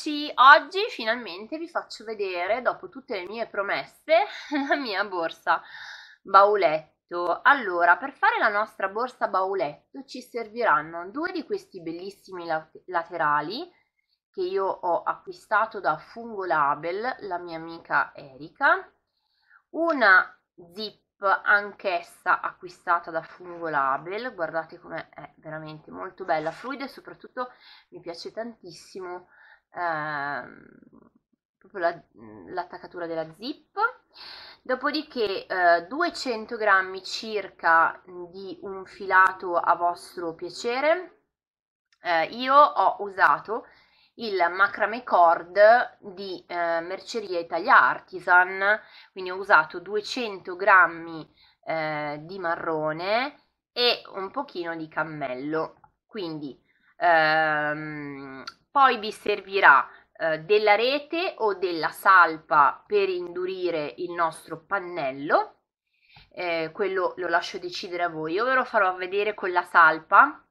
amici, oggi finalmente vi faccio vedere, dopo tutte le mie promesse, la mia borsa bauletto. Allora, per fare la nostra borsa bauletto ci serviranno due di questi bellissimi laterali che io ho acquistato da Fungo Label, la mia amica Erika, una zip anch'essa acquistata da Fungo Label, guardate com'è, è veramente molto bella, fluida e soprattutto mi piace tantissimo Ehm, proprio la, mhmm, l'attaccatura della zip dopodiché eh, 200 grammi circa di un filato a vostro piacere eh, io ho usato il macrame cord di eh, merceria Italia Artisan quindi ho usato 200 grammi eh, di marrone e un pochino di cammello quindi ehm, poi vi servirà eh, della rete o della salpa per indurire il nostro pannello eh, quello lo lascio decidere a voi io ve lo farò vedere con la salpa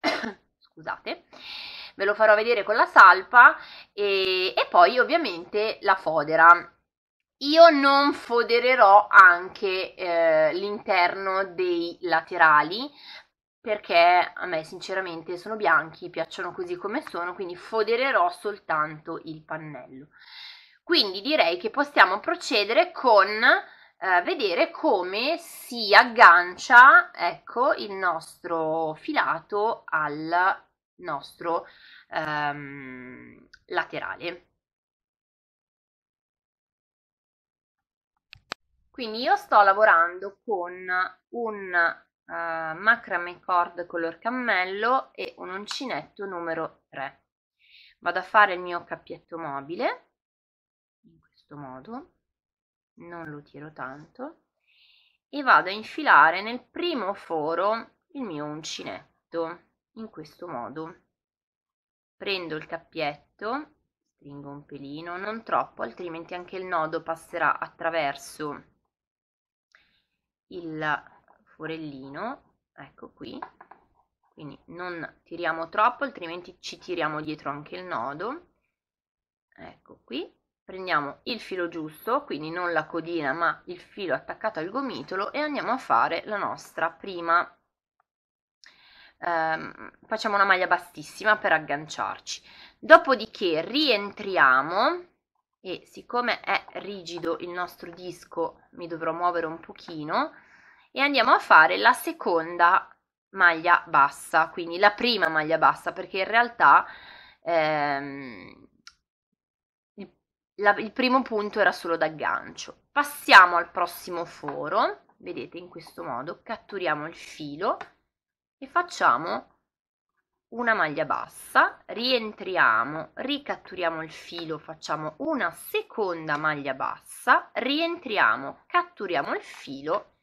scusate ve lo farò vedere con la salpa e, e poi ovviamente la fodera io non fodererò anche eh, l'interno dei laterali perché a me sinceramente sono bianchi, piacciono così come sono, quindi fodererò soltanto il pannello. Quindi direi che possiamo procedere con eh, vedere come si aggancia ecco, il nostro filato al nostro ehm, laterale. Quindi io sto lavorando con un uh, eh, macrame cord color cammello e un uncinetto numero 3 vado a fare il mio cappietto mobile in questo modo non lo tiro tanto e vado a infilare nel primo foro il mio uncinetto in questo modo prendo il cappietto stringo un pelino non troppo altrimenti anche il nodo passerà attraverso il forellino, ecco qui, quindi non tiriamo troppo altrimenti ci tiriamo dietro anche il nodo, ecco qui, prendiamo il filo giusto, quindi non la codina ma il filo attaccato al gomitolo e andiamo a fare la nostra prima Um, facciamo una maglia bassissima per agganciarci dopodiché rientriamo e siccome è rigido il nostro disco mi dovrò muovere un pochino e andiamo a fare la seconda maglia bassa quindi la prima maglia bassa perché in realtà ehm, il, la, il primo punto era solo d'aggancio passiamo al prossimo foro vedete in questo modo catturiamo il filo e facciamo una maglia bassa, rientriamo, ricatturiamo il filo, facciamo una seconda maglia bassa, rientriamo, catturiamo il filo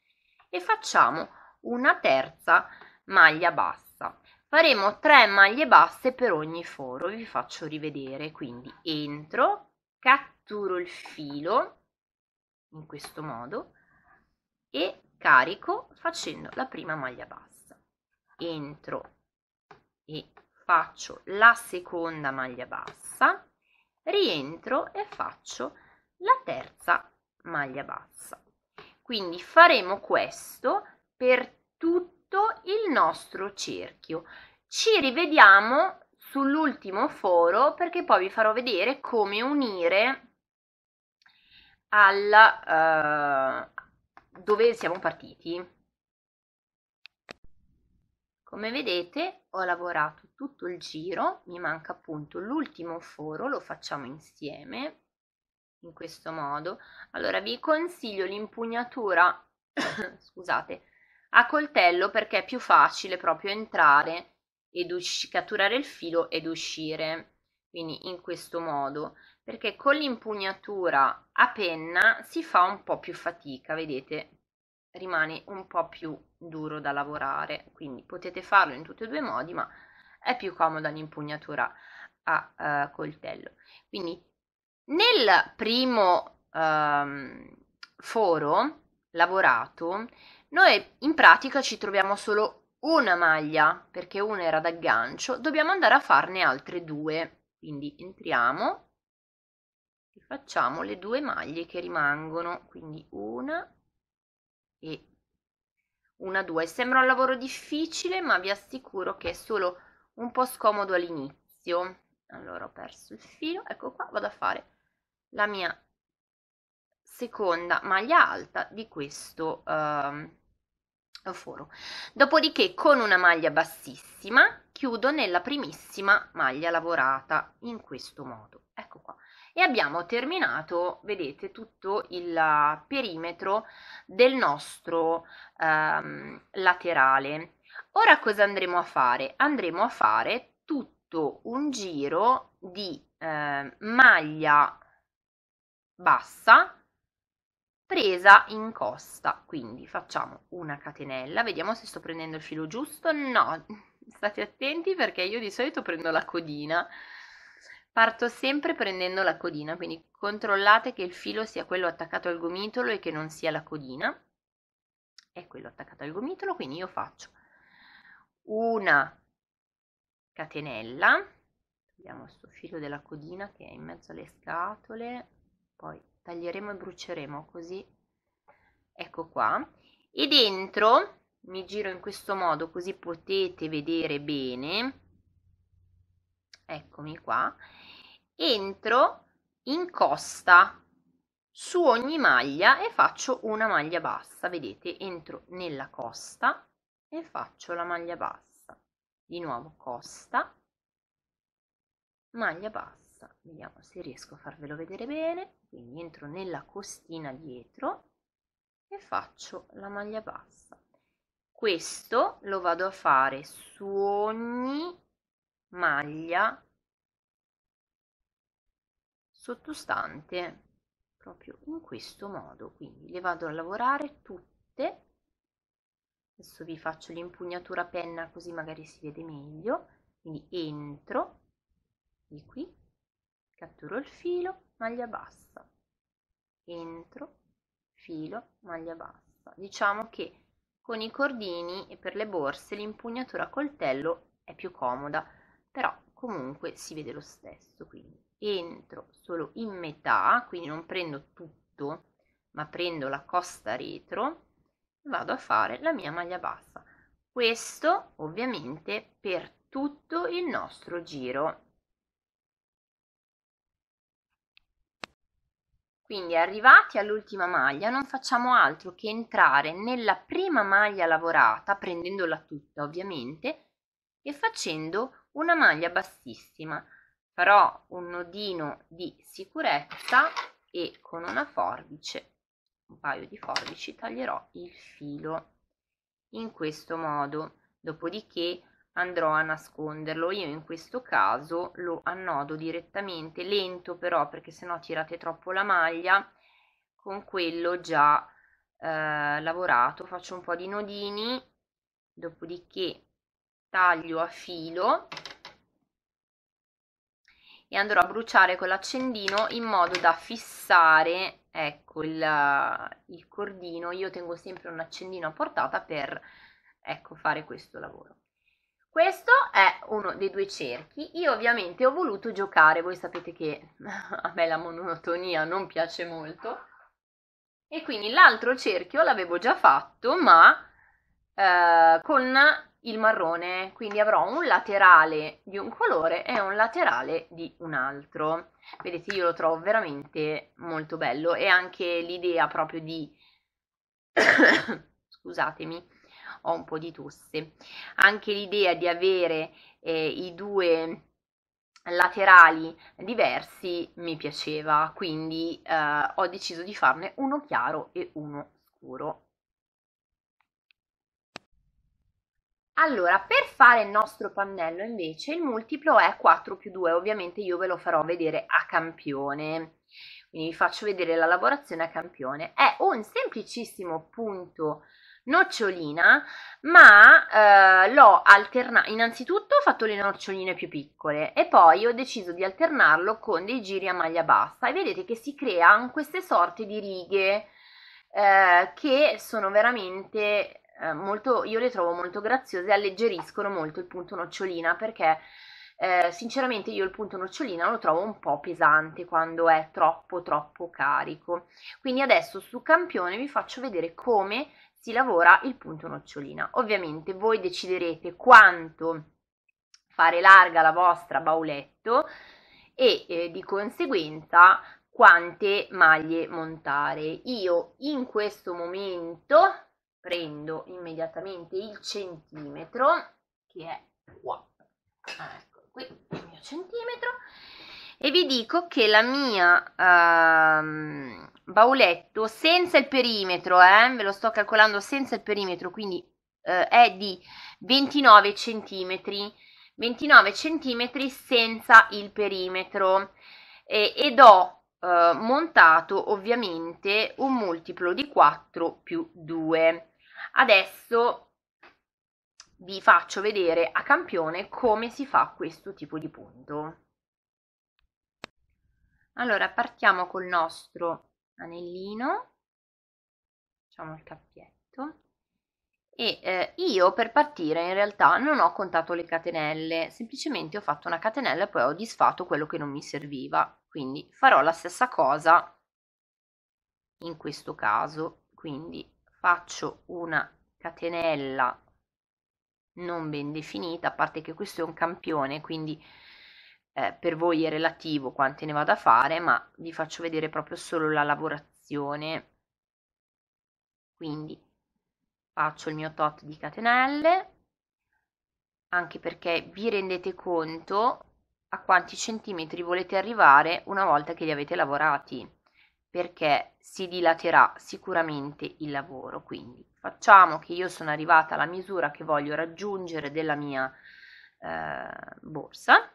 e facciamo una terza maglia bassa faremo 3 maglie basse per ogni foro vi faccio rivedere quindi entro catturo il filo in questo modo e carico facendo la prima maglia bassa entro e faccio la seconda maglia bassa rientro e faccio la terza maglia bassa quindi faremo questo per tutto il nostro cerchio. Ci rivediamo sull'ultimo foro perché poi vi farò vedere come unire alla uh, dove siamo partiti. Come vedete ho lavorato tutto il giro, mi manca appunto l'ultimo foro, lo facciamo insieme in questo modo, allora vi consiglio l'impugnatura, scusate, a coltello perché è più facile proprio entrare ed uscire, catturare il filo ed uscire, quindi in questo modo, perché con l'impugnatura a penna si fa un po' più fatica, vedete, rimane un po' più duro da lavorare, quindi potete farlo in tutti e due i modi, ma è più comoda l'impugnatura a uh, coltello. Quindi nel primo ehm, foro lavorato noi in pratica ci troviamo solo una maglia perché una era d'aggancio, dobbiamo andare a farne altre due. Quindi entriamo e facciamo le due maglie che rimangono, quindi una e una due. Sembra un lavoro difficile, ma vi assicuro che è solo un po' scomodo all'inizio. Allora ho perso il filo, ecco qua, vado a fare la mia seconda maglia alta di questo um, foro. Dopodiché con una maglia bassissima chiudo nella primissima maglia lavorata in questo modo. Ecco qua. E abbiamo terminato, vedete, tutto il perimetro del nostro um, laterale. Ora cosa andremo a fare? Andremo a fare tutto un giro di eh, maglia bassa presa in costa quindi facciamo una catenella vediamo se sto prendendo il filo giusto no state attenti perché io di solito prendo la codina parto sempre prendendo la codina quindi controllate che il filo sia quello attaccato al gomitolo e che non sia la codina è quello attaccato al gomitolo quindi io faccio una catenella Vediamo questo filo della codina che è in mezzo alle scatole poi taglieremo e bruceremo così ecco qua e dentro mi giro in questo modo così potete vedere bene eccomi qua entro in costa su ogni maglia e faccio una maglia bassa vedete entro nella costa e faccio la maglia bassa di nuovo costa maglia bassa adesso vediamo se riesco a farvelo vedere bene quindi entro nella costina dietro e faccio la maglia bassa questo lo vado a fare su ogni maglia sottostante proprio in questo modo quindi le vado a lavorare tutte adesso vi faccio l'impugnatura penna così magari si vede meglio quindi entro di qui catturo il filo, maglia bassa, entro, filo, maglia bassa. Diciamo che con i cordini e per le borse l'impugnatura coltello è più comoda, però comunque si vede lo stesso, quindi entro solo in metà, quindi non prendo tutto, ma prendo la costa retro e vado a fare la mia maglia bassa. Questo ovviamente per tutto il nostro giro Quindi arrivati all'ultima maglia non facciamo altro che entrare nella prima maglia lavorata, prendendola tutta ovviamente, e facendo una maglia bassissima. Farò un nodino di sicurezza e con una forbice, un paio di forbici, taglierò il filo in questo modo. Dopodiché andrò a nasconderlo io in questo caso lo annodo direttamente lento però perché se no tirate troppo la maglia con quello già eh, lavorato faccio un po di nodini dopodiché taglio a filo e andrò a bruciare con l'accendino in modo da fissare ecco il, il cordino io tengo sempre un accendino a portata per ecco fare questo lavoro questo è uno dei due cerchi, io ovviamente ho voluto giocare, voi sapete che a me la monotonia non piace molto, e quindi l'altro cerchio l'avevo già fatto, ma eh, con il marrone, quindi avrò un laterale di un colore e un laterale di un altro. Vedete, io lo trovo veramente molto bello e anche l'idea proprio di... scusatemi, ho un po' di tosse. Anche l'idea di avere eh, i due laterali diversi mi piaceva, quindi eh, ho deciso di farne uno chiaro e uno scuro. Allora, per fare il nostro pannello invece il multiplo è 4 più 2, ovviamente io ve lo farò vedere a campione, quindi vi faccio vedere la lavorazione a campione. È un semplicissimo punto nocciolina, ma eh, l'ho alternato. Innanzitutto ho fatto le noccioline più piccole e poi ho deciso di alternarlo con dei giri a maglia bassa e vedete che si creano queste sorte di righe eh, che sono veramente eh, molto, io le trovo molto graziose, e alleggeriscono molto il punto nocciolina perché eh, sinceramente io il punto nocciolina lo trovo un po' pesante quando è troppo troppo carico quindi adesso su campione vi faccio vedere come si lavora il punto nocciolina. Ovviamente voi deciderete quanto fare larga la vostra bauletto e eh, di conseguenza quante maglie montare. Io in questo momento prendo immediatamente il centimetro che è wow, ah, ecco qui il mio centimetro e vi dico che la mia ehm, bauletto senza il perimetro, eh, ve lo sto calcolando senza il perimetro, quindi eh, è di 29 cm, 29 cm senza il perimetro eh, ed ho eh, montato ovviamente un multiplo di 4 più 2. Adesso vi faccio vedere a campione come si fa questo tipo di punto. Allora partiamo col nostro anellino, facciamo il cappietto, e eh, io per partire in realtà non ho contato le catenelle, semplicemente ho fatto una catenella e poi ho disfatto quello che non mi serviva, quindi farò la stessa cosa in questo caso, quindi faccio una catenella non ben definita, a parte che questo è un campione, quindi eh, per voi è relativo quante ne vado a fare, ma vi faccio vedere proprio solo la lavorazione. Quindi faccio il mio tot di catenelle, anche perché vi rendete conto a quanti centimetri volete arrivare una volta che li avete lavorati, perché si dilaterà sicuramente il lavoro. Quindi facciamo che io sono arrivata alla misura che voglio raggiungere della mia eh, borsa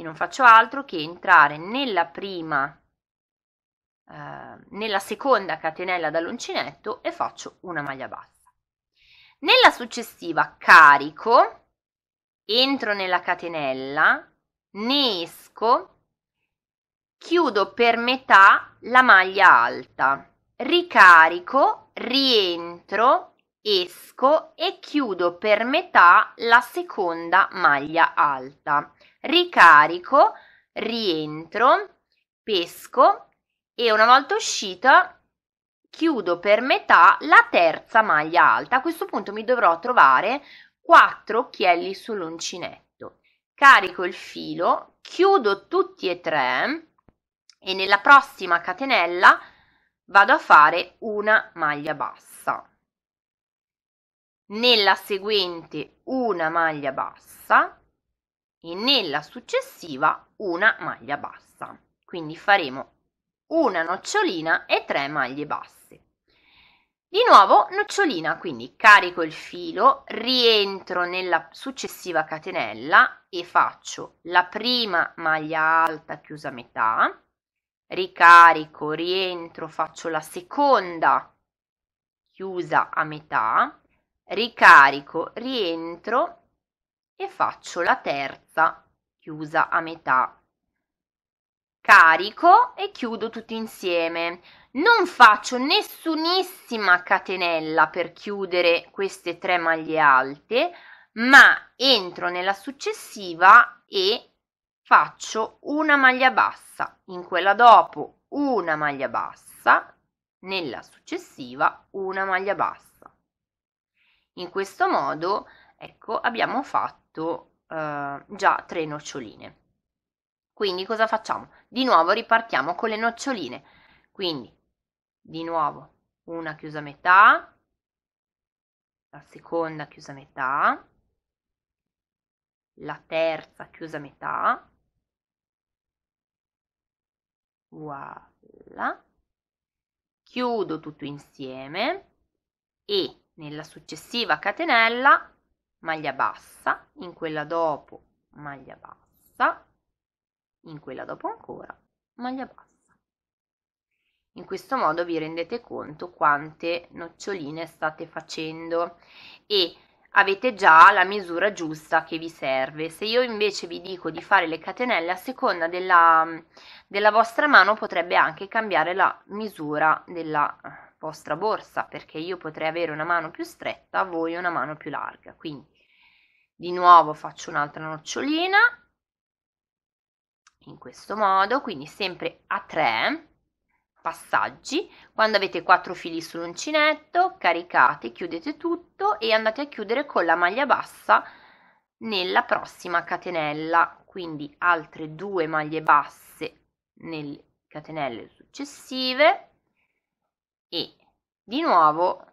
e non faccio altro che entrare nella prima eh, nella seconda catenella dall'uncinetto e faccio una maglia bassa. Nella successiva carico, entro nella catenella, ne esco, chiudo per metà la maglia alta, ricarico, rientro, esco e chiudo per metà la seconda maglia alta ricarico, rientro, pesco e una volta uscita chiudo per metà la terza maglia alta. A questo punto mi dovrò trovare 4 occhielli sull'uncinetto. Carico il filo, chiudo tutti e tre e nella prossima catenella vado a fare una maglia bassa. Nella seguente una maglia bassa e nella successiva una maglia bassa. Quindi faremo una nocciolina e 3 maglie basse. Di nuovo nocciolina, quindi carico il filo, rientro nella successiva catenella e faccio la prima maglia alta chiusa a metà, ricarico, rientro, faccio la seconda chiusa a metà, ricarico, rientro e faccio la terza chiusa a metà. Carico e chiudo tutti insieme. Non faccio nessunissima catenella per chiudere queste tre maglie alte, ma entro nella successiva e faccio una maglia bassa, in quella dopo una maglia bassa, nella successiva una maglia bassa. In questo modo, ecco, abbiamo fatto fatto eh, già tre noccioline. Quindi cosa facciamo? Di nuovo ripartiamo con le noccioline. Quindi di nuovo una chiusa metà, la seconda chiusa metà, la terza chiusa metà, voilà, chiudo tutto insieme e nella successiva catenella maglia bassa, in quella dopo maglia bassa, in quella dopo ancora maglia bassa. In questo modo vi rendete conto quante noccioline state facendo e avete già la misura giusta che vi serve. Se io invece vi dico di fare le catenelle, a seconda della, della vostra mano potrebbe anche cambiare la misura della vostra borsa perché io potrei avere una mano più stretta, voi una mano più larga. Quindi di nuovo faccio un'altra nocciolina in questo modo, quindi sempre a tre passaggi. Quando avete quattro fili sull'uncinetto, caricate, chiudete tutto e andate a chiudere con la maglia bassa nella prossima catenella, quindi altre due maglie basse nelle catenelle successive e di nuovo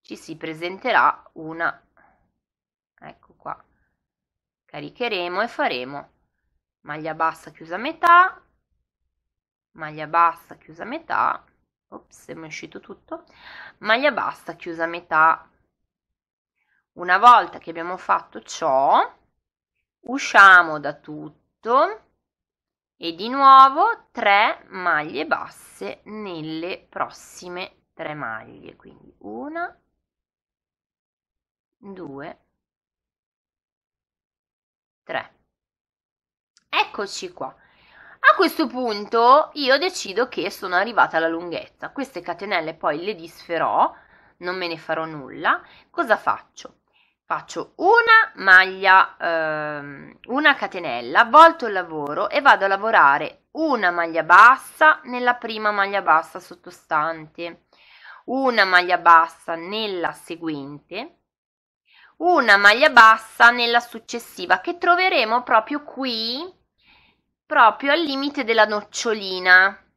ci si presenterà una ecco qua caricheremo e faremo maglia bassa chiusa metà maglia bassa chiusa metà ops è uscito tutto maglia bassa chiusa metà una volta che abbiamo fatto ciò usciamo da tutto e di nuovo 3 maglie basse nelle prossime 3 maglie quindi una 2 3 eccoci qua a questo punto io decido che sono arrivata alla lunghezza queste catenelle poi le disferò non me ne farò nulla cosa faccio faccio una maglia ehm, una catenella volto il lavoro e vado a lavorare una maglia bassa nella prima maglia bassa sottostante una maglia bassa nella seguente una maglia bassa nella successiva che troveremo proprio qui proprio al limite della nocciolina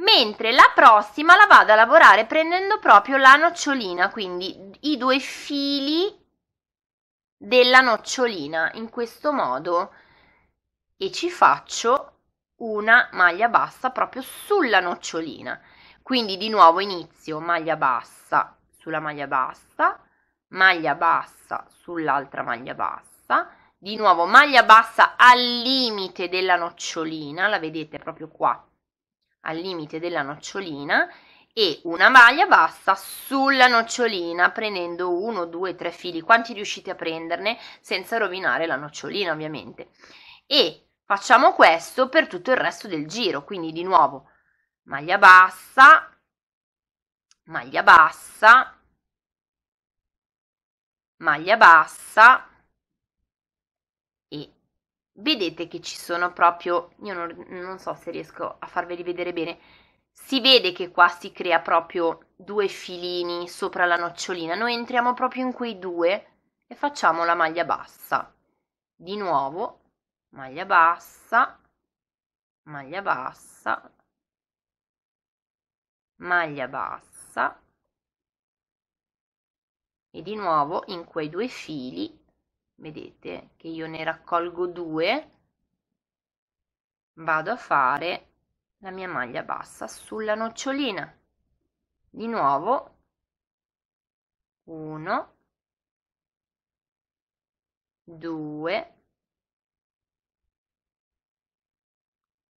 mentre la prossima la vado a lavorare prendendo proprio la nocciolina, quindi i due fili della nocciolina in questo modo e ci faccio una maglia bassa proprio sulla nocciolina. Quindi di nuovo inizio maglia bassa sulla maglia bassa, maglia bassa sull'altra maglia bassa, di nuovo maglia bassa al limite della nocciolina, la vedete proprio qua al limite della nocciolina e una maglia bassa sulla nocciolina prendendo 1, 2, 3 fili quanti riuscite a prenderne senza rovinare la nocciolina ovviamente e facciamo questo per tutto il resto del giro quindi di nuovo maglia bassa maglia bassa maglia bassa vedete che ci sono proprio, io non, non so se riesco a farveli vedere bene, si vede che qua si crea proprio due filini sopra la nocciolina, noi entriamo proprio in quei due e facciamo la maglia bassa. Di nuovo, maglia bassa, maglia bassa, maglia bassa e di nuovo in quei due fili vedete che io ne raccolgo due vado a fare la mia maglia bassa sulla nocciolina di nuovo 1 2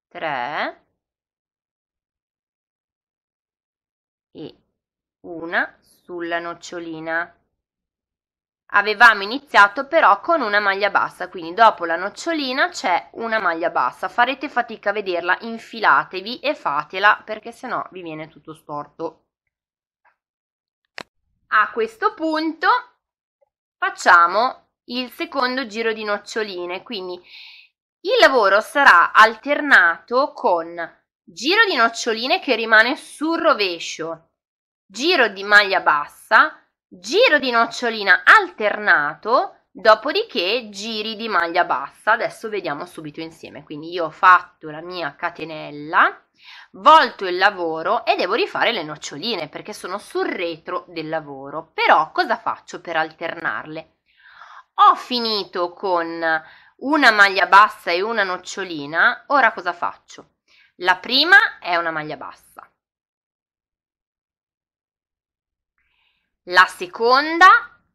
3 e una sulla nocciolina avevamo iniziato però con una maglia bassa quindi dopo la nocciolina c'è una maglia bassa farete fatica a vederla infilatevi e fatela perché sennò vi viene tutto storto a questo punto facciamo il secondo giro di noccioline quindi il lavoro sarà alternato con giro di noccioline che rimane sul rovescio giro di maglia bassa giro di nocciolina alternato, dopodiché giri di maglia bassa. Adesso vediamo subito insieme. Quindi io ho fatto la mia catenella, volto il lavoro e devo rifare le noccioline perché sono sul retro del lavoro. Però cosa faccio per alternarle? Ho finito con una maglia bassa e una nocciolina, ora cosa faccio? La prima è una maglia bassa, La seconda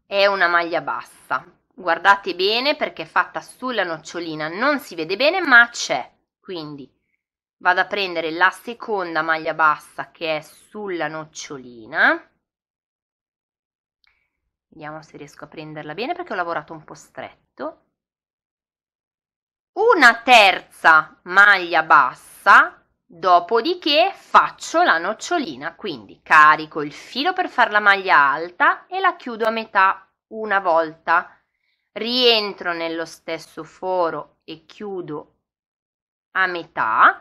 è una maglia bassa. Guardate bene perché è fatta sulla nocciolina, non si vede bene ma c'è. Quindi vado a prendere la seconda maglia bassa che è sulla nocciolina. Vediamo se riesco a prenderla bene perché ho lavorato un po' stretto. Una terza maglia bassa Dopodiché faccio la nocciolina, quindi carico il filo per fare la maglia alta e la chiudo a metà una volta. Rientro nello stesso foro e chiudo a metà.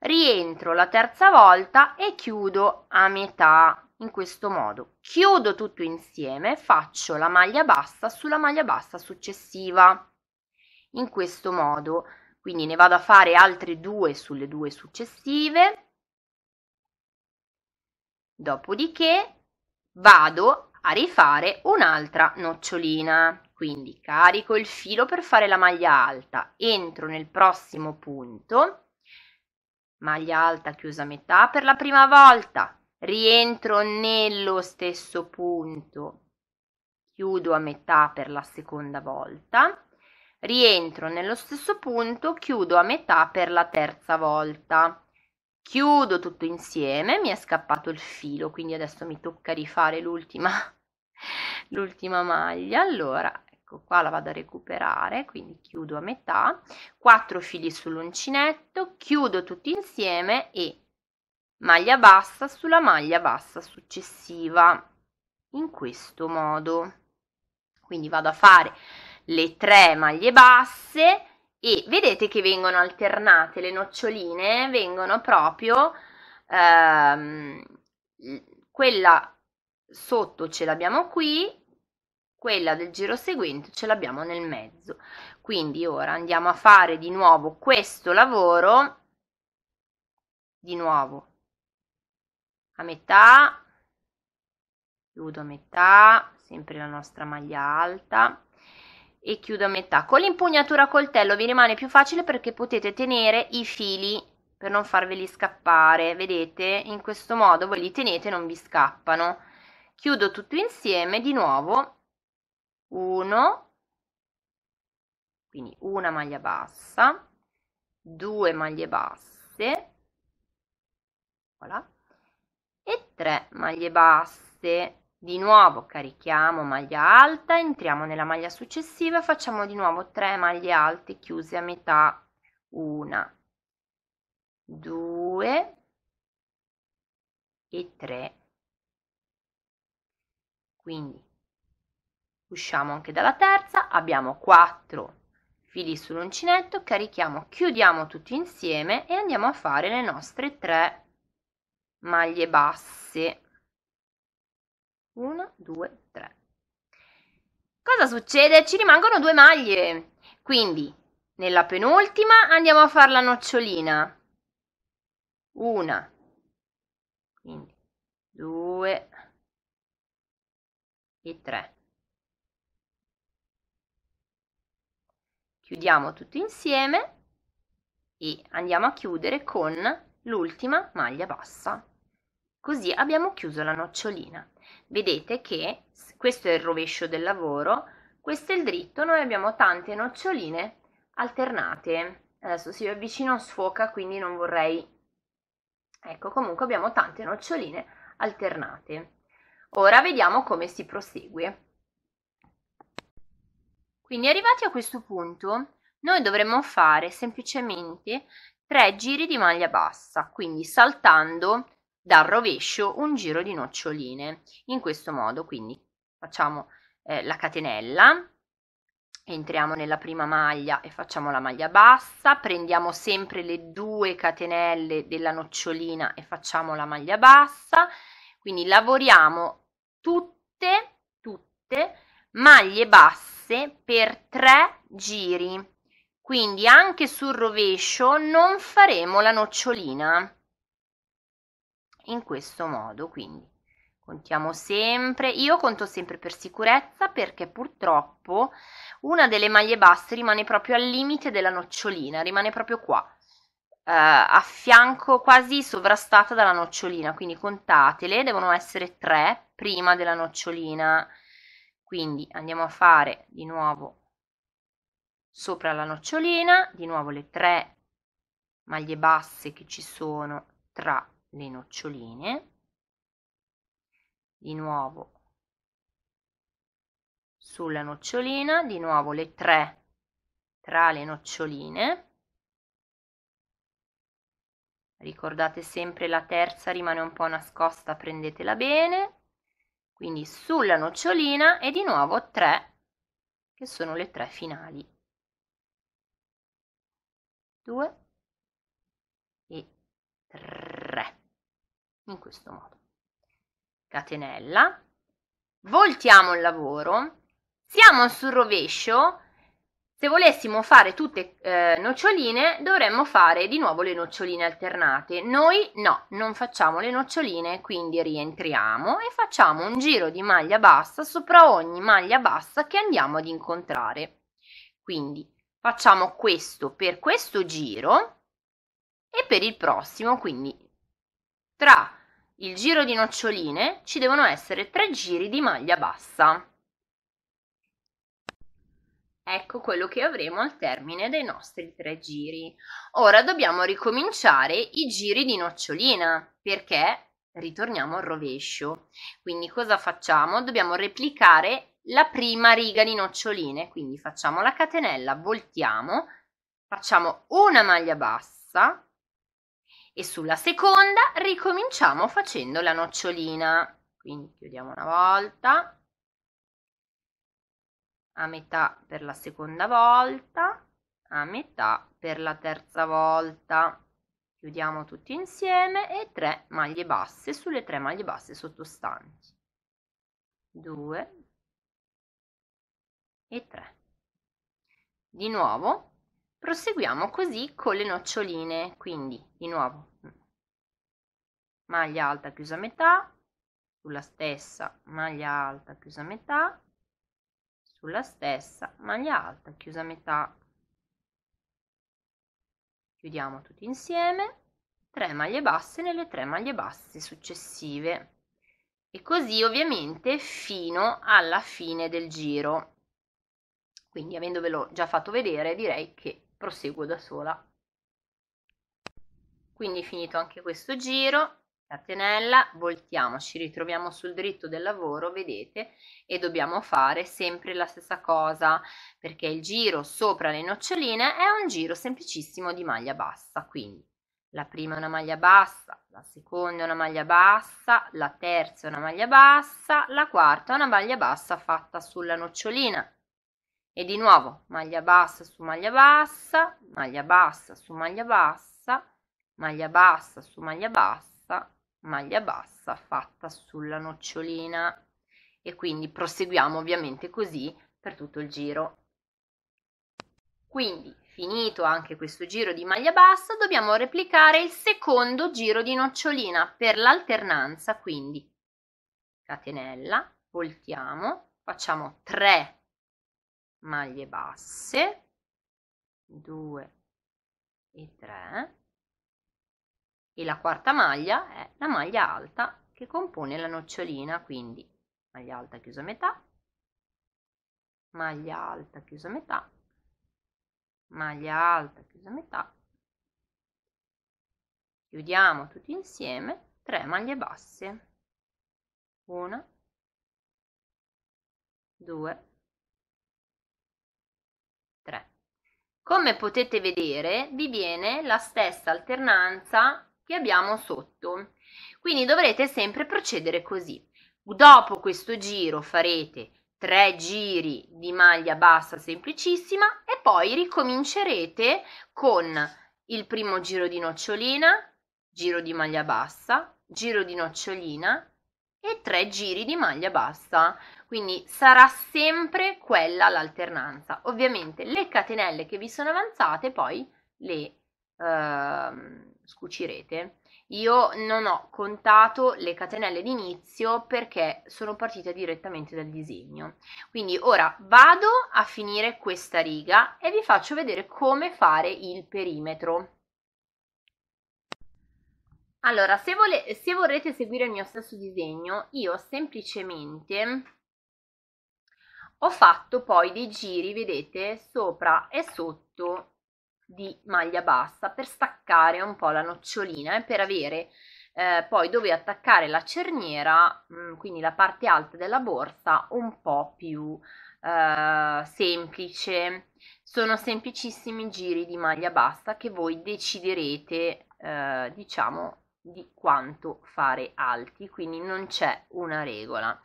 Rientro la terza volta e chiudo a metà in questo modo. Chiudo tutto insieme, faccio la maglia bassa sulla maglia bassa successiva. In questo modo quindi ne vado a fare altre due sulle due successive dopodiché vado a rifare un'altra nocciolina quindi carico il filo per fare la maglia alta entro nel prossimo punto maglia alta chiusa metà per la prima volta rientro nello stesso punto chiudo a metà per la seconda volta rientro nello stesso punto, chiudo a metà per la terza volta. Chiudo tutto insieme, mi è scappato il filo, quindi adesso mi tocca rifare l'ultima, l'ultima maglia. Allora, ecco qua la vado a recuperare, quindi chiudo a metà, 4 fili sull'uncinetto, chiudo tutti insieme e maglia bassa sulla maglia bassa successiva in questo modo. Quindi vado a fare le tre maglie basse e vedete che vengono alternate le noccioline, vengono proprio ehm, quella sotto ce l'abbiamo qui, quella del giro seguente ce l'abbiamo nel mezzo. Quindi ora andiamo a fare di nuovo questo lavoro, di nuovo a metà, chiudo a metà, sempre la nostra maglia alta e chiudo a metà. Con l'impugnatura coltello vi rimane più facile perché potete tenere i fili per non farveli scappare. Vedete? In questo modo voi li tenete e non vi scappano. Chiudo tutto insieme di nuovo. 1 quindi una maglia bassa, due maglie basse, voilà, e tre maglie basse di nuovo carichiamo maglia alta entriamo nella maglia successiva facciamo di nuovo 3 maglie alte chiuse a metà una, due e 3 quindi usciamo anche dalla terza abbiamo 4 fili sull'uncinetto carichiamo chiudiamo tutti insieme e andiamo a fare le nostre 3 maglie basse 1, 2, 3. Cosa succede? Ci rimangono due maglie. Quindi nella penultima andiamo a fare la nocciolina. Una. Quindi due e tre. Chiudiamo tutto insieme e andiamo a chiudere con l'ultima maglia bassa. Così abbiamo chiuso la nocciolina. Vedete che questo è il rovescio del lavoro, questo è il dritto, noi abbiamo tante noccioline alternate. Adesso se io avvicino sfoca, quindi non vorrei... Ecco, comunque abbiamo tante noccioline alternate. Ora vediamo come si prosegue. Quindi arrivati a questo punto, noi dovremmo fare semplicemente tre giri di maglia bassa, quindi saltando dal rovescio un giro di noccioline in questo modo quindi facciamo eh, la catenella entriamo nella prima maglia e facciamo la maglia bassa prendiamo sempre le due catenelle della nocciolina e facciamo la maglia bassa quindi lavoriamo tutte tutte maglie basse per tre giri quindi anche sul rovescio non faremo la nocciolina in questo modo quindi contiamo sempre io conto sempre per sicurezza perché purtroppo una delle maglie basse rimane proprio al limite della nocciolina rimane proprio qua eh, a fianco quasi sovrastata dalla nocciolina quindi contatele devono essere tre prima della nocciolina quindi andiamo a fare di nuovo sopra la nocciolina di nuovo le tre maglie basse che ci sono tra le noccioline di nuovo sulla nocciolina di nuovo le tre tra le noccioline ricordate sempre la terza rimane un po' nascosta prendetela bene quindi sulla nocciolina e di nuovo 3 che sono le tre finali 2 e 3 in questo modo. Catenella, voltiamo il lavoro, siamo sul rovescio, se volessimo fare tutte eh, noccioline dovremmo fare di nuovo le noccioline alternate, noi no, non facciamo le noccioline, quindi rientriamo e facciamo un giro di maglia bassa sopra ogni maglia bassa che andiamo ad incontrare. Quindi facciamo questo per questo giro e per il prossimo, quindi tra il giro di noccioline ci devono essere tre giri di maglia bassa. Ecco quello che avremo al termine dei nostri tre giri. Ora dobbiamo ricominciare i giri di nocciolina perché ritorniamo al rovescio. Quindi cosa facciamo? Dobbiamo replicare la prima riga di noccioline, quindi facciamo la catenella, voltiamo, facciamo una maglia bassa, e sulla seconda ricominciamo facendo la nocciolina quindi chiudiamo una volta a metà per la seconda volta a metà per la terza volta chiudiamo tutti insieme e 3 maglie basse sulle 3 maglie basse sottostanti 2 e 3 di nuovo Proseguiamo così con le noccioline, quindi di nuovo maglia alta chiusa a metà, sulla stessa maglia alta chiusa a metà, sulla stessa maglia alta chiusa a metà. Chiudiamo tutti insieme, 3 maglie basse nelle 3 maglie basse successive e così ovviamente fino alla fine del giro. Quindi avendovelo già fatto vedere direi che proseguo da sola quindi finito anche questo giro catenella voltiamoci ritroviamo sul dritto del lavoro vedete e dobbiamo fare sempre la stessa cosa perché il giro sopra le noccioline è un giro semplicissimo di maglia bassa quindi la prima è una maglia bassa la seconda è una maglia bassa la terza è una maglia bassa la quarta è una maglia bassa fatta sulla nocciolina e di nuovo maglia bassa su maglia bassa, maglia bassa su maglia bassa, maglia bassa su maglia bassa, maglia bassa fatta sulla nocciolina e quindi proseguiamo ovviamente così per tutto il giro. Quindi finito anche questo giro di maglia bassa dobbiamo replicare il secondo giro di nocciolina per l'alternanza quindi catenella, voltiamo, facciamo 3 maglie basse 2 e 3 e la quarta maglia è la maglia alta che compone la nocciolina quindi maglia alta chiusa a metà maglia alta chiusa a metà maglia alta chiusa a metà chiudiamo tutti insieme 3 maglie basse 1 2 Come potete vedere vi viene la stessa alternanza che abbiamo sotto, quindi dovrete sempre procedere così. Dopo questo giro farete tre giri di maglia bassa semplicissima e poi ricomincerete con il primo giro di nocciolina, giro di maglia bassa, giro di nocciolina, e 3 giri di maglia bassa quindi sarà sempre quella l'alternanza ovviamente le catenelle che vi sono avanzate poi le ehm, scucirete io non ho contato le catenelle d'inizio perché sono partita direttamente dal disegno quindi ora vado a finire questa riga e vi faccio vedere come fare il perimetro allora, se, se vorrete seguire il mio stesso disegno, io semplicemente ho fatto poi dei giri, vedete, sopra e sotto di maglia bassa per staccare un po' la nocciolina e per avere eh, poi dove attaccare la cerniera, mh, mm, quindi la parte alta della borsa, un po' più eh, semplice. Sono semplicissimi giri di maglia bassa che voi deciderete, eh, diciamo, di quanto fare alti, quindi non c'è una regola.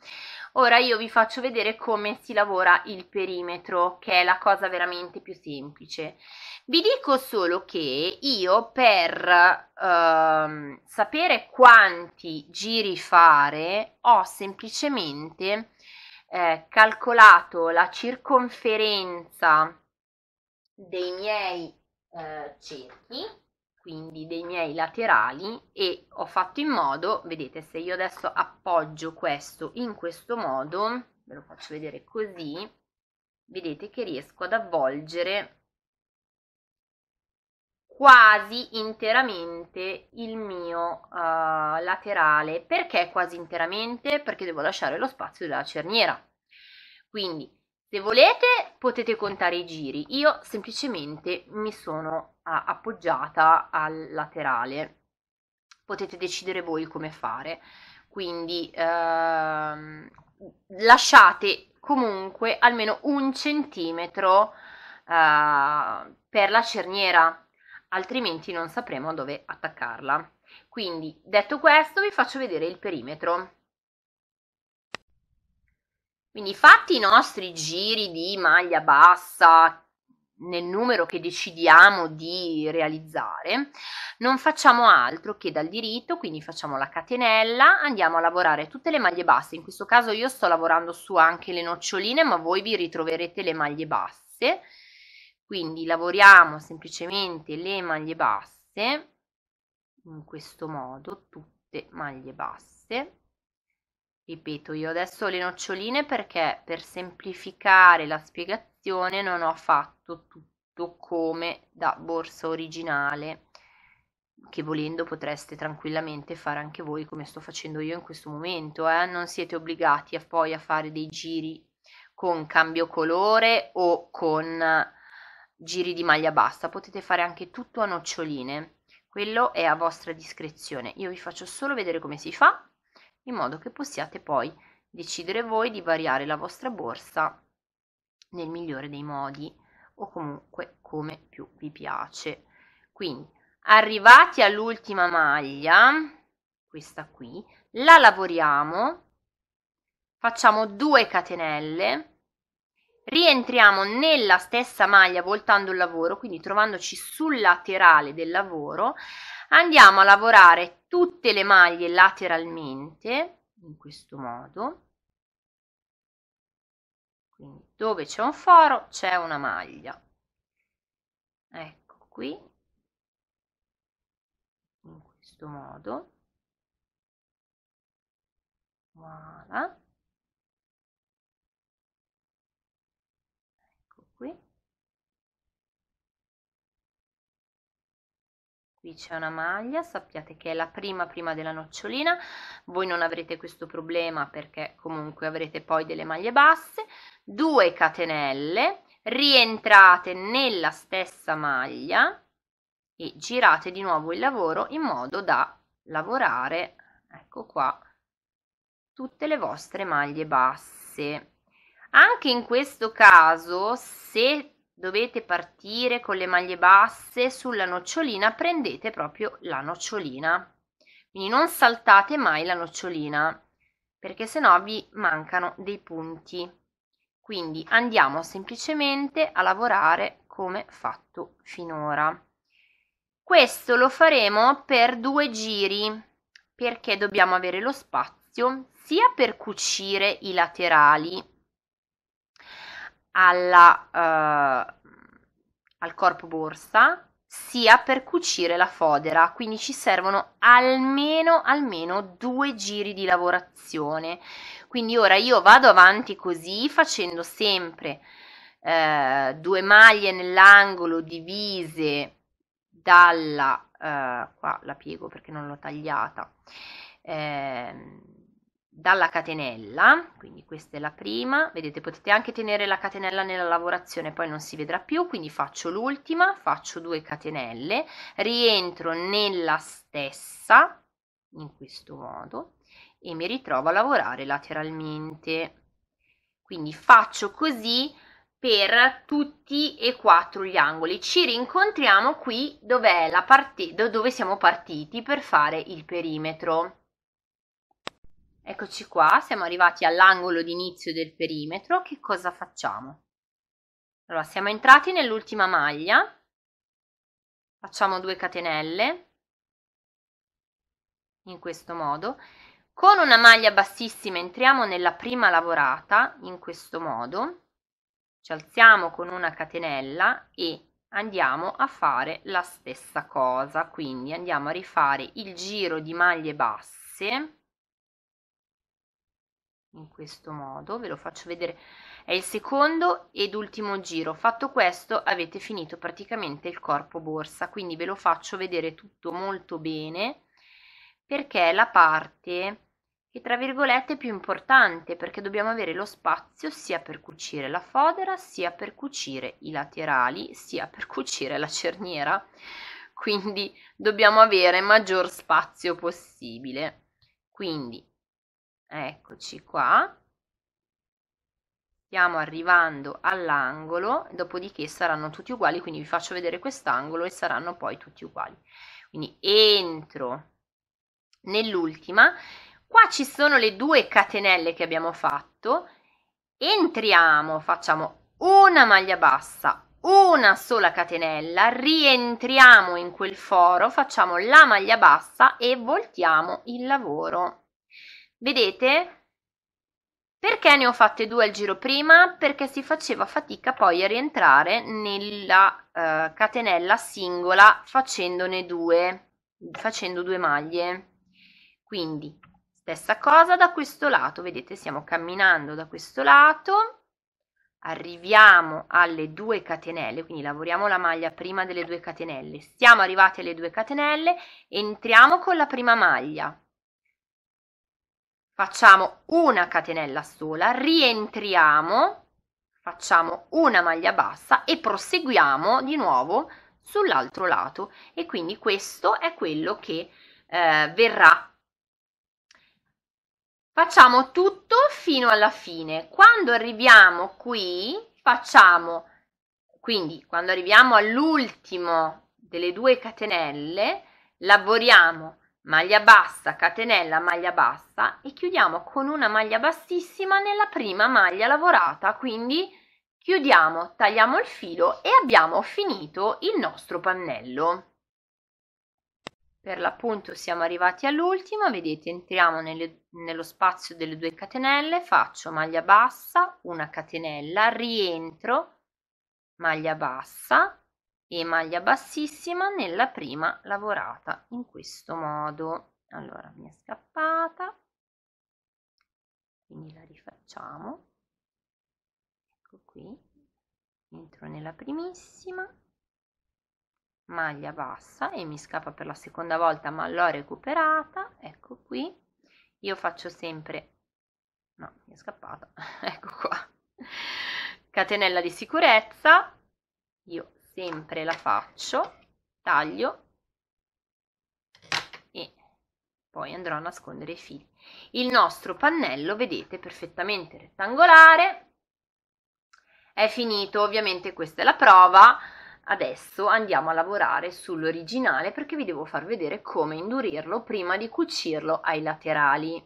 Ora io vi faccio vedere come si lavora il perimetro, che è la cosa veramente più semplice. Vi dico solo che io per ehm, sapere quanti giri fare ho semplicemente eh, calcolato la circonferenza dei miei eh, cerchi quindi dei miei laterali e ho fatto in modo, vedete se io adesso appoggio questo in questo modo, ve lo faccio vedere così, vedete che riesco ad avvolgere quasi interamente il mio uh, laterale. Perché quasi interamente? Perché devo lasciare lo spazio della cerniera. Quindi, se volete, potete contare i giri. Io semplicemente mi sono appoggiata al laterale potete decidere voi come fare quindi ehm, lasciate comunque almeno un centimetro eh, per la cerniera altrimenti non sapremo dove attaccarla quindi detto questo vi faccio vedere il perimetro quindi fatti i nostri giri di maglia bassa nel numero che decidiamo di realizzare, non facciamo altro che dal diritto, quindi facciamo la catenella, andiamo a lavorare tutte le maglie basse, in questo caso io sto lavorando su anche le noccioline, ma voi vi ritroverete le maglie basse, quindi lavoriamo semplicemente le maglie basse, in questo modo, tutte maglie basse, Ripeto, io adesso le noccioline perché per semplificare la spiegazione non ho fatto tutto come da borsa originale, che volendo potreste tranquillamente fare anche voi come sto facendo io in questo momento, eh? non siete obbligati a poi a fare dei giri con cambio colore o con giri di maglia bassa, potete fare anche tutto a noccioline, quello è a vostra discrezione, io vi faccio solo vedere come si fa in modo che possiate poi decidere voi di variare la vostra borsa nel migliore dei modi o comunque come più vi piace. Quindi, arrivati all'ultima maglia, questa qui, la lavoriamo, facciamo 2 catenelle, rientriamo nella stessa maglia voltando il lavoro, quindi trovandoci sul laterale del lavoro, andiamo a lavorare tutte le maglie lateralmente in questo modo quindi dove c'è un foro c'è una maglia ecco qui in questo modo voilà qui c'è una maglia sappiate che è la prima prima della nocciolina voi non avrete questo problema perché comunque avrete poi delle maglie basse 2 catenelle rientrate nella stessa maglia e girate di nuovo il lavoro in modo da lavorare ecco qua tutte le vostre maglie basse anche in questo caso se dovete partire con le maglie basse sulla nocciolina prendete proprio la nocciolina quindi non saltate mai la nocciolina perché sennò vi mancano dei punti quindi andiamo semplicemente a lavorare come fatto finora questo lo faremo per due giri perché dobbiamo avere lo spazio sia per cucire i laterali alla, uh, al corpo borsa sia per cucire la fodera, quindi ci servono almeno, almeno due giri di lavorazione. Quindi ora io vado avanti così facendo sempre eh, due maglie nell'angolo divise dalla, eh, qua la piego perché non l'ho tagliata, eh, dalla catenella, quindi questa è la prima, vedete potete anche tenere la catenella nella lavorazione, poi non si vedrà più, quindi faccio l'ultima, faccio due catenelle, rientro nella stessa, in questo modo, e mi ritrovo a lavorare lateralmente. Quindi faccio così per tutti e quattro gli angoli. Ci rincontriamo qui dove, parte, dove siamo partiti per fare il perimetro. Eccoci qua, siamo arrivati all'angolo d'inizio del perimetro, che cosa facciamo? Allora, siamo entrati nell'ultima maglia, facciamo due catenelle, in questo modo, con una maglia bassissima entriamo nella prima lavorata, in questo modo, ci alziamo con una catenella e andiamo a fare la stessa cosa, quindi andiamo a rifare il giro di maglie basse, in questo modo ve lo faccio vedere è il secondo ed ultimo giro fatto questo avete finito praticamente il corpo borsa quindi ve lo faccio vedere tutto molto bene perché è la parte che tra virgolette è più importante perché dobbiamo avere lo spazio sia per cucire la fodera sia per cucire i laterali sia per cucire la cerniera quindi dobbiamo avere maggior spazio possibile quindi eccoci qua stiamo arrivando all'angolo dopodiché saranno tutti uguali quindi vi faccio vedere quest'angolo e saranno poi tutti uguali quindi entro nell'ultima qua ci sono le due catenelle che abbiamo fatto entriamo facciamo una maglia bassa una sola catenella rientriamo in quel foro facciamo la maglia bassa e voltiamo il lavoro Vedete? Perché ne ho fatte due al giro prima? Perché si faceva fatica poi a rientrare nella eh, catenella singola facendone due, facendo due maglie. Quindi stessa cosa da questo lato, vedete stiamo camminando da questo lato arriviamo alle due catenelle, quindi lavoriamo la maglia prima delle due catenelle, siamo arrivati alle due catenelle, entriamo con la prima maglia, facciamo una catenella sola, rientriamo, facciamo una maglia bassa e proseguiamo di nuovo sull'altro lato e quindi questo è quello che eh, verrà facciamo tutto fino alla fine quando arriviamo qui facciamo quindi quando arriviamo all'ultimo delle due catenelle lavoriamo maglia bassa catenella maglia bassa e chiudiamo con una maglia bassissima nella prima maglia lavorata quindi chiudiamo tagliamo il filo e abbiamo finito il nostro pannello per l'appunto siamo arrivati all'ultima vedete entriamo nelle, nello spazio delle due catenelle faccio maglia bassa una catenella rientro maglia bassa e maglia bassissima nella prima lavorata in questo modo allora mi è scappata quindi la rifacciamo ecco qui entro nella primissima maglia bassa e mi scappa per la seconda volta ma l'ho recuperata ecco qui io faccio sempre no mi è scappata ecco qua catenella di sicurezza io sempre la faccio taglio e poi andrò a nascondere i fili il nostro pannello vedete perfettamente rettangolare è finito ovviamente questa è la prova adesso andiamo a lavorare sull'originale perché vi devo far vedere come indurirlo prima di cucirlo ai laterali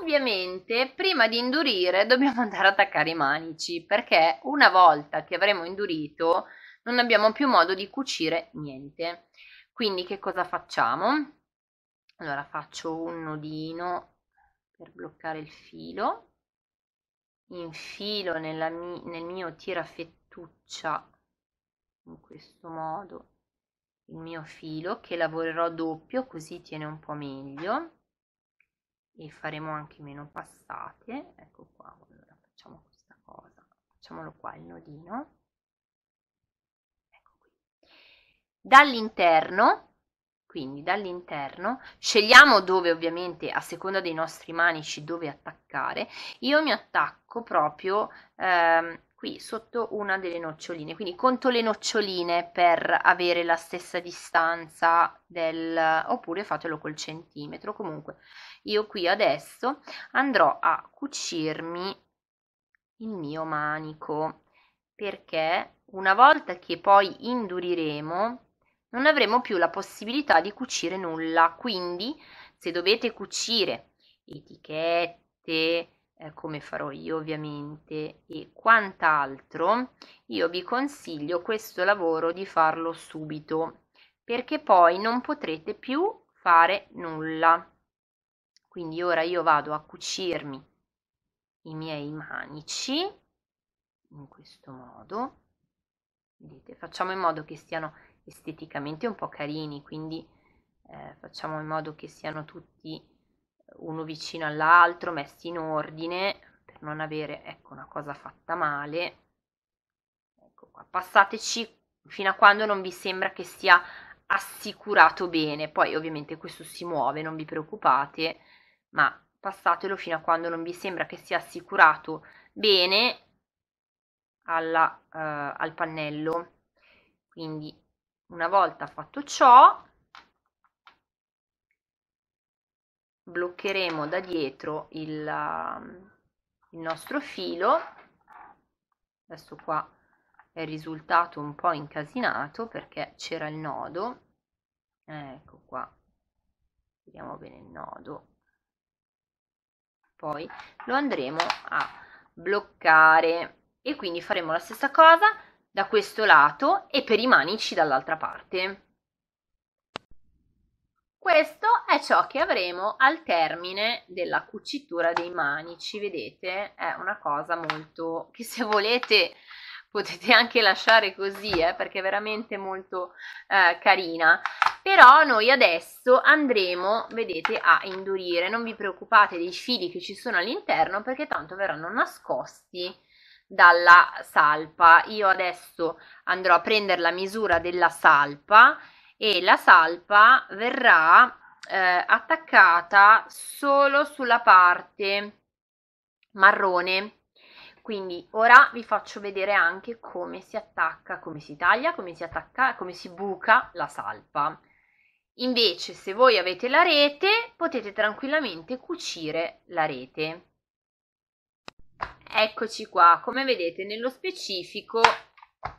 Ovviamente prima di indurire dobbiamo andare ad attaccare i manici perché una volta che avremo indurito non abbiamo più modo di cucire niente. Quindi che cosa facciamo? Allora faccio un nodino per bloccare il filo, infilo nella, nel mio tirafettuccia in questo modo il mio filo che lavorerò doppio così tiene un po' meglio e faremo anche meno passate ecco qua allora facciamo questa cosa facciamolo qua il nodino ecco qui dall'interno quindi dall'interno scegliamo dove ovviamente a seconda dei nostri manici dove attaccare io mi attacco proprio ehm, qui sotto una delle noccioline quindi conto le noccioline per avere la stessa distanza del oppure fatelo col centimetro comunque io qui adesso andrò a cucirmi il mio manico perché una volta che poi induriremo non avremo più la possibilità di cucire nulla quindi se dovete cucire etichette eh, come farò io ovviamente e quant'altro io vi consiglio questo lavoro di farlo subito perché poi non potrete più fare nulla quindi ora io vado a cucirmi i miei manici in questo modo. Vedete, facciamo in modo che siano esteticamente un po' carini, quindi eh, facciamo in modo che siano tutti uno vicino all'altro, messi in ordine, per non avere, ecco, una cosa fatta male. Ecco qua, passateci fino a quando non vi sembra che sia assicurato bene. Poi ovviamente questo si muove, non vi preoccupate ma passatelo fino a quando non vi sembra che sia assicurato bene alla, eh, al pannello. Quindi una volta fatto ciò, bloccheremo da dietro il, eh, il nostro filo. Adesso qua è risultato un po' incasinato perché c'era il nodo. Ecco qua, vediamo bene il nodo poi lo andremo a bloccare e quindi faremo la stessa cosa da questo lato e per i manici dall'altra parte questo è ciò che avremo al termine della cucitura dei manici vedete è una cosa molto che se volete potete anche lasciare così eh, perché è veramente molto eh, carina però noi adesso andremo vedete a indurire non vi preoccupate dei fili che ci sono all'interno perché tanto verranno nascosti dalla salpa io adesso andrò a prendere la misura della salpa e la salpa verrà eh, attaccata solo sulla parte marrone quindi ora vi faccio vedere anche come si attacca come si taglia come si attacca come si buca la salpa Invece se voi avete la rete potete tranquillamente cucire la rete. Eccoci qua, come vedete nello specifico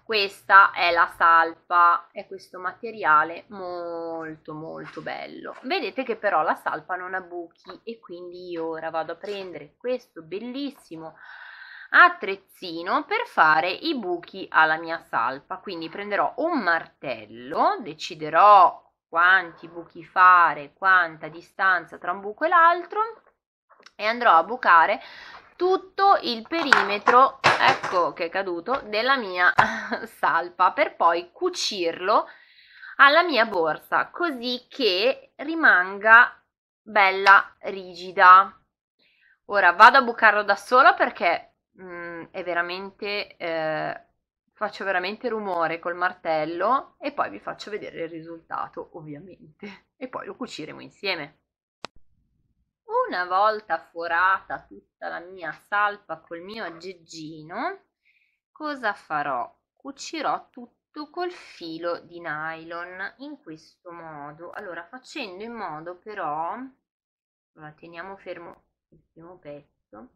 questa è la salpa, è questo materiale molto molto bello. Vedete che però la salpa non ha buchi e quindi io ora vado a prendere questo bellissimo attrezzino per fare i buchi alla mia salpa. Quindi prenderò un martello, deciderò quanti buchi fare, quanta distanza tra un buco e l'altro e andrò a bucare tutto il perimetro, ecco che è caduto, della mia salpa per poi cucirlo alla mia borsa così che rimanga bella rigida. Ora vado a bucarlo da sola perché mh, mm, è veramente eh, faccio veramente rumore col martello e poi vi faccio vedere il risultato ovviamente e poi lo cuciremo insieme una volta forata tutta la mia salpa col mio aggeggino cosa farò cucirò tutto col filo di nylon in questo modo allora facendo in modo però allora, teniamo fermo il primo pezzo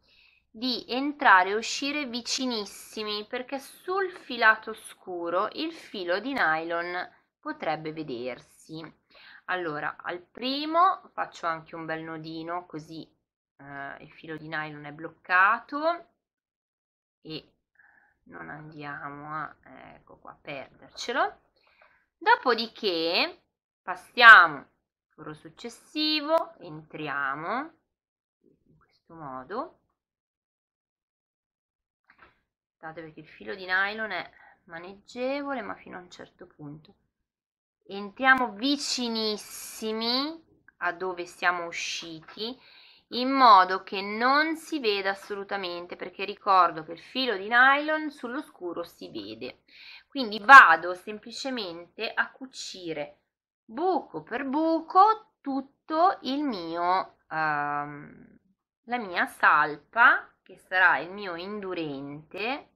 di entrare e uscire vicinissimi perché sul filato scuro il filo di nylon potrebbe vedersi. Allora, al primo faccio anche un bel nodino così eh, il filo di nylon è bloccato e non andiamo a, ecco qua, perdercelo. Dopodiché passiamo foro successivo, entriamo in questo modo aspettate perché il filo di nylon è maneggevole ma fino a un certo punto entriamo vicinissimi a dove siamo usciti in modo che non si veda assolutamente perché ricordo che il filo di nylon sullo scuro si vede quindi vado semplicemente a cucire buco per buco tutto il mio ehm, la mia salpa che sarà il mio indurente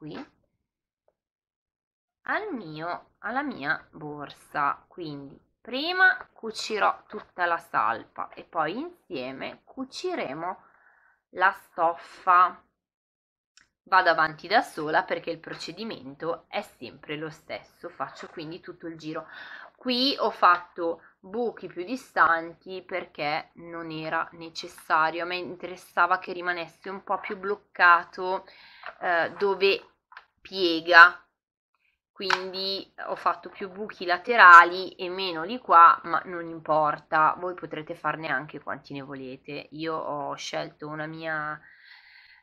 qui al mio, alla mia borsa. Quindi prima cucirò tutta la salpa e poi insieme cuciremo la stoffa. Vado avanti da sola perché il procedimento è sempre lo stesso, faccio quindi tutto il giro. Qui ho fatto buchi più distanti perché non era necessario, a me interessava che rimanesse un po' più bloccato eh, dove piega quindi eh, ho fatto più buchi laterali e meno di qua ma non importa voi potrete farne anche quanti ne volete io ho scelto una mia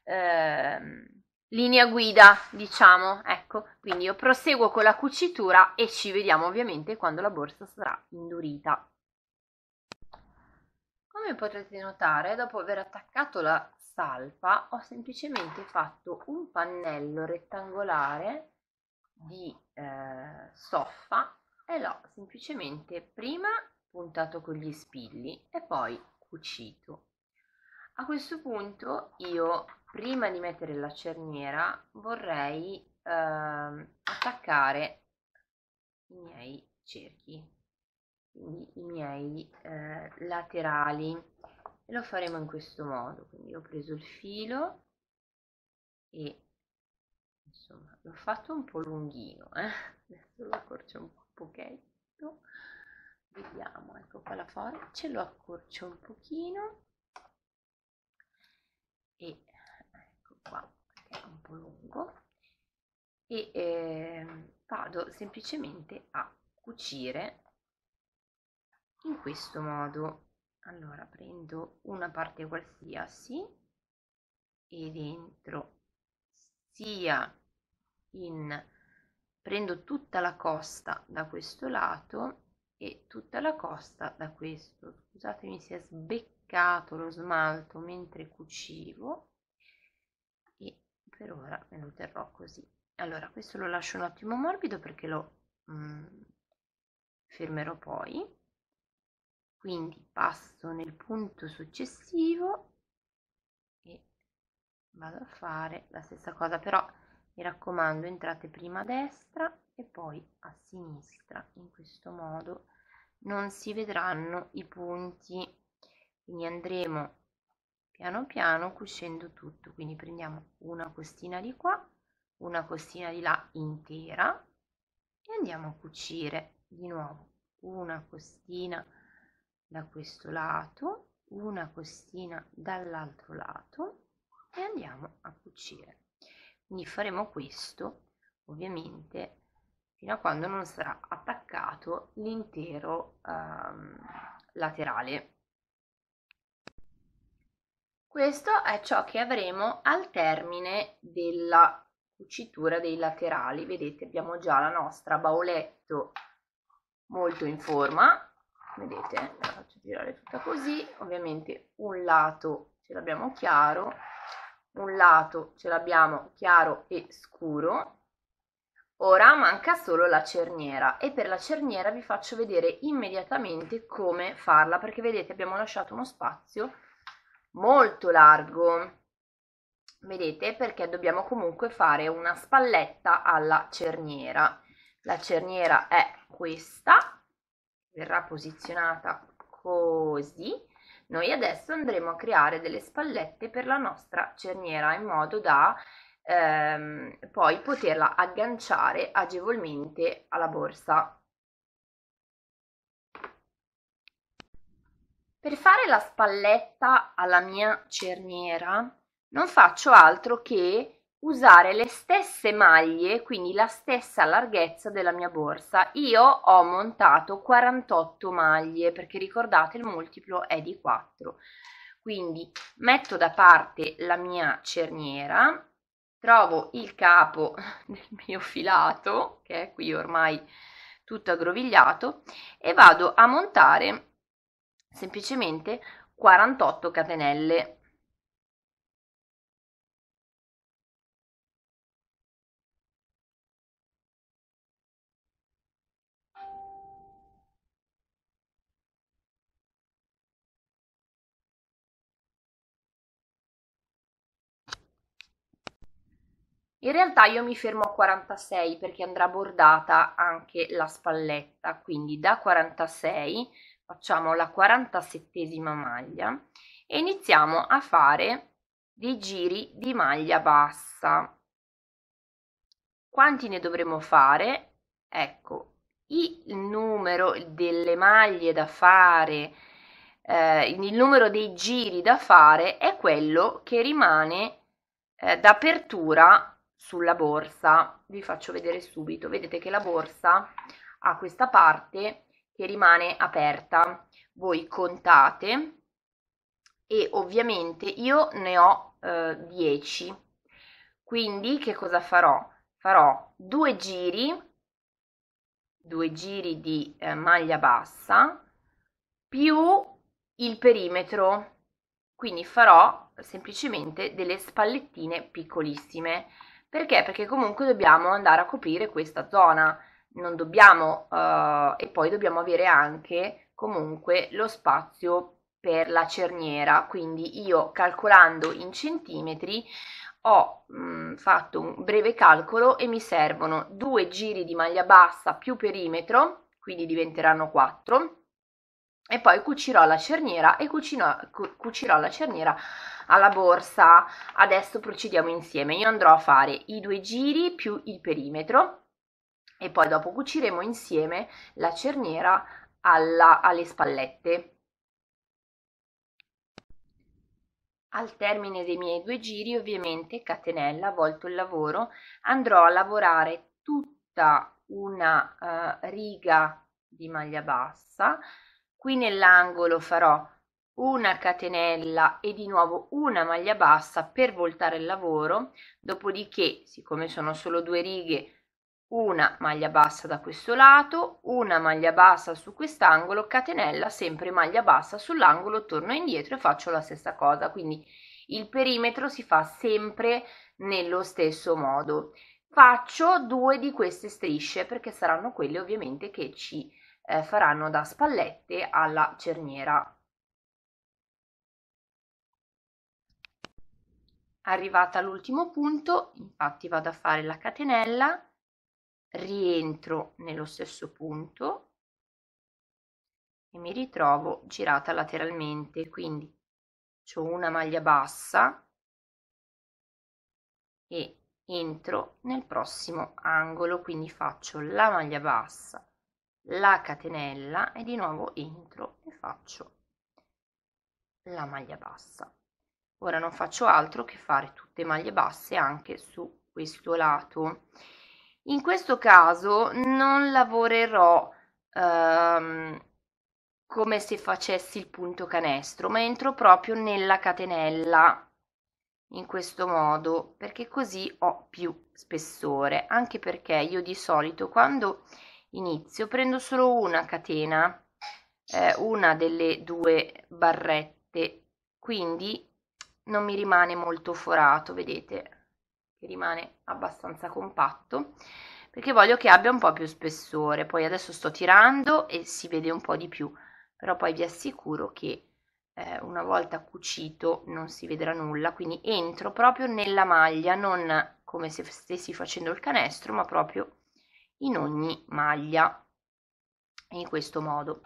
eh, linea guida diciamo ecco quindi io proseguo con la cucitura e ci vediamo ovviamente quando la borsa sarà indurita come potrete notare dopo aver attaccato la salpa ho semplicemente fatto un pannello rettangolare di eh, soffa e l'ho semplicemente prima puntato con gli spilli e poi cucito. A questo punto io prima di mettere la cerniera vorrei eh, attaccare i miei cerchi, quindi i miei eh, laterali e lo faremo in questo modo quindi ho preso il filo e insomma l'ho fatto un po' lunghino eh? adesso lo accorcio un pochetto vediamo ecco qua la forza lo accorcio un pochino e ecco qua è un po' lungo e eh, vado semplicemente a cucire in questo modo allora prendo una parte qualsiasi e dentro sia in prendo tutta la costa da questo lato e tutta la costa da questo scusatemi si è sbeccato lo smalto mentre cucivo e per ora me lo terrò così allora questo lo lascio un attimo morbido perché lo mm, fermerò poi quindi passo nel punto successivo e vado a fare la stessa cosa però mi raccomando entrate prima a destra e poi a sinistra in questo modo non si vedranno i punti quindi andremo piano piano cucendo tutto quindi prendiamo una costina di qua una costina di là intera e andiamo a cucire di nuovo una costina di da questo lato, una costina dall'altro lato e andiamo a cucire. Quindi faremo questo ovviamente fino a quando non sarà attaccato l'intero ehm, laterale. Questo è ciò che avremo al termine della cucitura dei laterali. Vedete abbiamo già la nostra bauletto molto in forma vedete la faccio girare tutta così ovviamente un lato ce l'abbiamo chiaro un lato ce l'abbiamo chiaro e scuro ora manca solo la cerniera e per la cerniera vi faccio vedere immediatamente come farla perché vedete abbiamo lasciato uno spazio molto largo vedete perché dobbiamo comunque fare una spalletta alla cerniera la cerniera è questa verrà posizionata così, noi adesso andremo a creare delle spallette per la nostra cerniera in modo da ehm, poi poterla agganciare agevolmente alla borsa. Per fare la spalletta alla mia cerniera non faccio altro che usare le stesse maglie quindi la stessa larghezza della mia borsa io ho montato 48 maglie perché ricordate il multiplo è di 4 quindi metto da parte la mia cerniera trovo il capo del mio filato che è qui ormai tutto aggrovigliato e vado a montare semplicemente 48 catenelle In realtà io mi fermo a 46 perché andrà bordata anche la spalletta, quindi da 46 facciamo la 47 maglia e iniziamo a fare dei giri di maglia bassa. Quanti ne dovremo fare? Ecco, il numero delle maglie da fare, eh, il numero dei giri da fare è quello che rimane eh, d'apertura sulla borsa vi faccio vedere subito vedete che la borsa ha questa parte che rimane aperta voi contate e ovviamente io ne ho eh, 10 quindi che cosa farò farò due giri due giri di eh, maglia bassa più il perimetro quindi farò semplicemente delle spallettine piccolissime perché? Perché comunque dobbiamo andare a coprire questa zona, non dobbiamo, uh, e poi dobbiamo avere anche comunque lo spazio per la cerniera, quindi io calcolando in centimetri ho mh, mm, fatto un breve calcolo e mi servono due giri di maglia bassa più perimetro, quindi diventeranno 4, e poi cucirò la cerniera e cucino, cu cucirò la cerniera alla borsa adesso procediamo insieme io andrò a fare i due giri più il perimetro e poi dopo cuciremo insieme la cerniera alla, alle spallette Al termine dei miei due giri, ovviamente, catenella, volto il lavoro, andrò a lavorare tutta una uh, riga di maglia bassa qui nell'angolo farò una catenella e di nuovo una maglia bassa per voltare il lavoro dopodiché siccome sono solo due righe una maglia bassa da questo lato una maglia bassa su quest'angolo catenella sempre maglia bassa sull'angolo torno indietro e faccio la stessa cosa quindi il perimetro si fa sempre nello stesso modo faccio due di queste strisce perché saranno quelle ovviamente che ci eh, faranno da spallette alla cerniera. Arrivata all'ultimo punto, infatti vado a fare la catenella, rientro nello stesso punto e mi ritrovo girata lateralmente, quindi ho una maglia bassa e entro nel prossimo angolo, quindi faccio la maglia bassa, la catenella e di nuovo entro e faccio la maglia bassa ora non faccio altro che fare tutte maglie basse anche su questo lato in questo caso non lavorerò ehm, come se facessi il punto canestro ma entro proprio nella catenella in questo modo perché così ho più spessore anche perché io di solito quando eh, inizio prendo solo una catena eh, una delle due barrette quindi non mi rimane molto forato vedete che rimane abbastanza compatto perché voglio che abbia un po' più spessore poi adesso sto tirando e si vede un po' di più però poi vi assicuro che eh, una volta cucito non si vedrà nulla quindi entro proprio nella maglia non come se stessi facendo il canestro ma proprio in ogni maglia in questo modo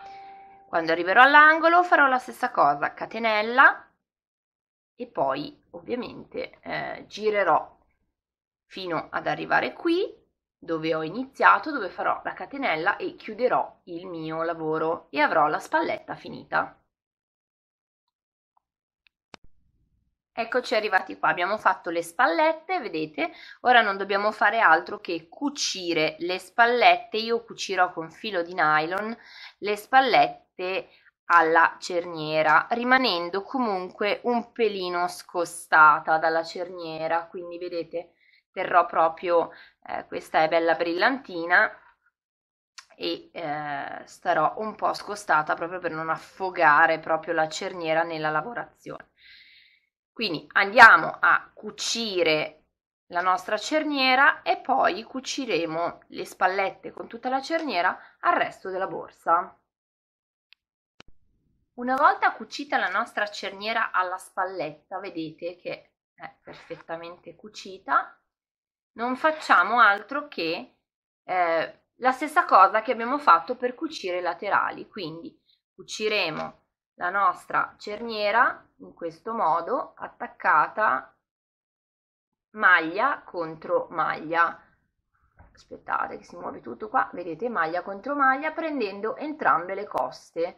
quando arriverò all'angolo farò la stessa cosa catenella e poi ovviamente eh, girerò fino ad arrivare qui dove ho iniziato dove farò la catenella e chiuderò il mio lavoro e avrò la spalletta finita Eccoci arrivati qua, abbiamo fatto le spallette, vedete? Ora non dobbiamo fare altro che cucire le spallette, io cucirò con filo di nylon le spallette alla cerniera, rimanendo comunque un pelino scostata dalla cerniera, quindi vedete terrò proprio, eh, questa è bella brillantina e eh, starò un po' scostata proprio per non affogare proprio la cerniera nella lavorazione. Quindi andiamo a cucire la nostra cerniera e poi cuciremo le spallette con tutta la cerniera al resto della borsa. Una volta cucita la nostra cerniera alla spalletta, vedete che è perfettamente cucita, non facciamo altro che eh, la stessa cosa che abbiamo fatto per cucire i laterali, quindi cuciremo la nostra cerniera in questo modo attaccata maglia contro maglia aspettate che si muove tutto qua vedete maglia contro maglia prendendo entrambe le coste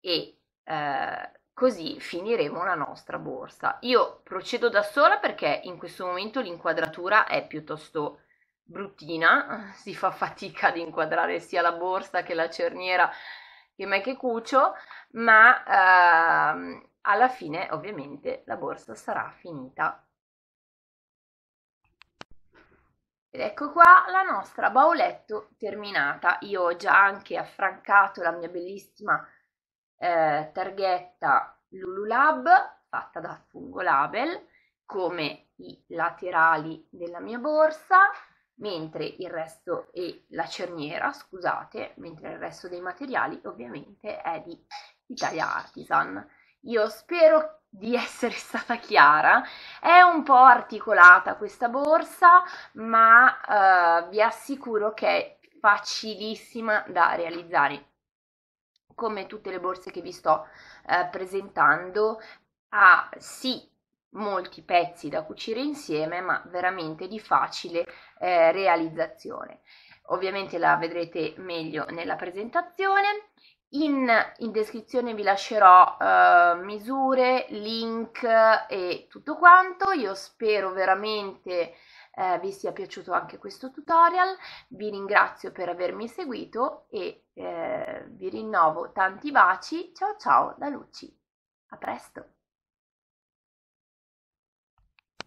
e eh, così finiremo la nostra borsa io procedo da sola perché in questo momento l'inquadratura è piuttosto bruttina si fa fatica ad inquadrare sia la borsa che la cerniera che me che cucio, ma ehm, alla fine ovviamente la borsa sarà finita. Ed ecco qua la nostra bauletto terminata. Io ho già anche affrancato la mia bellissima eh, targhetta Lululab fatta da Fungo Label come i laterali della mia borsa mentre il resto è la cerniera, scusate, mentre il resto dei materiali ovviamente è di Italia Artisan. Io spero di essere stata chiara, è un po' articolata questa borsa, ma eh, vi assicuro che è facilissima da realizzare. Come tutte le borse che vi sto eh, presentando, ha sì molti pezzi da cucire insieme ma veramente di facile eh, realizzazione ovviamente la vedrete meglio nella presentazione in, in descrizione vi lascerò eh, misure, link e tutto quanto io spero veramente eh, vi sia piaciuto anche questo tutorial vi ringrazio per avermi seguito e eh, vi rinnovo tanti baci ciao ciao da Luci a presto